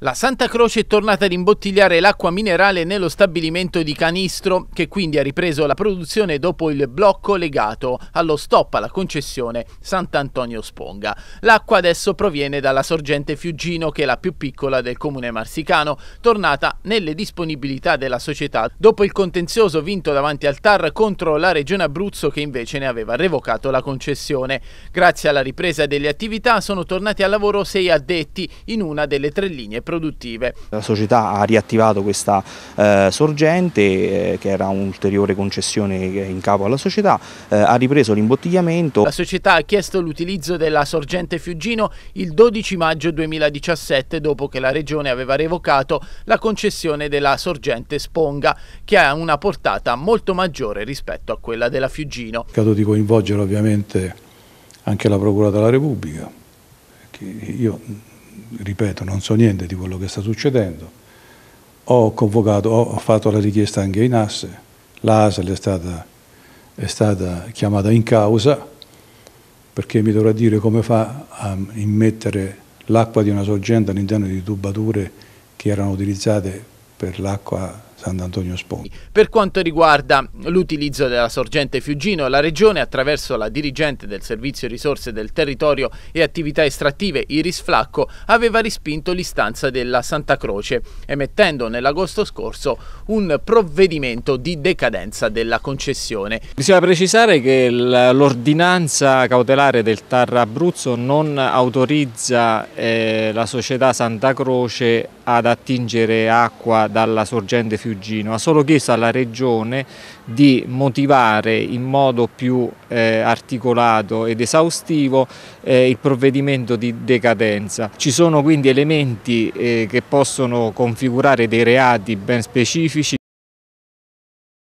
La Santa Croce è tornata ad imbottigliare l'acqua minerale nello stabilimento di Canistro, che quindi ha ripreso la produzione dopo il blocco legato allo stop alla concessione Sant'Antonio Sponga. L'acqua adesso proviene dalla sorgente Fiuggino, che è la più piccola del comune marsicano, tornata nelle disponibilità della società dopo il contenzioso vinto davanti al TAR contro la Regione Abruzzo, che invece ne aveva revocato la concessione. Grazie alla ripresa delle attività sono tornati al lavoro sei addetti in una delle tre linee produttive. La società ha riattivato questa eh, sorgente eh, che era un'ulteriore concessione in capo alla società, eh, ha ripreso l'imbottigliamento. La società ha chiesto l'utilizzo della sorgente Fiuggino il 12 maggio 2017 dopo che la regione aveva revocato la concessione della sorgente Sponga che ha una portata molto maggiore rispetto a quella della Fiuggino. Cato di coinvolgere ovviamente anche la Procura della Repubblica. Io ripeto, non so niente di quello che sta succedendo. Ho convocato, ho fatto la richiesta anche in asse, l'ASL è stata, è stata chiamata in causa perché mi dovrà dire come fa a immettere l'acqua di una sorgente all'interno di tubature che erano utilizzate per l'acqua Sant'Antonio Sponi. Per quanto riguarda l'utilizzo della sorgente Fiugino, la Regione attraverso la dirigente del Servizio Risorse del Territorio e Attività Estrattive Iris Flacco aveva rispinto l'istanza della Santa Croce, emettendo nell'agosto scorso un provvedimento di decadenza della concessione. Bisogna precisare che l'ordinanza cautelare del TAR Abruzzo non autorizza eh, la società Santa Croce ad attingere acqua dalla sorgente Fiugino Giugino, ha solo chiesto alla Regione di motivare in modo più eh, articolato ed esaustivo eh, il provvedimento di decadenza. Ci sono quindi elementi eh, che possono configurare dei reati ben specifici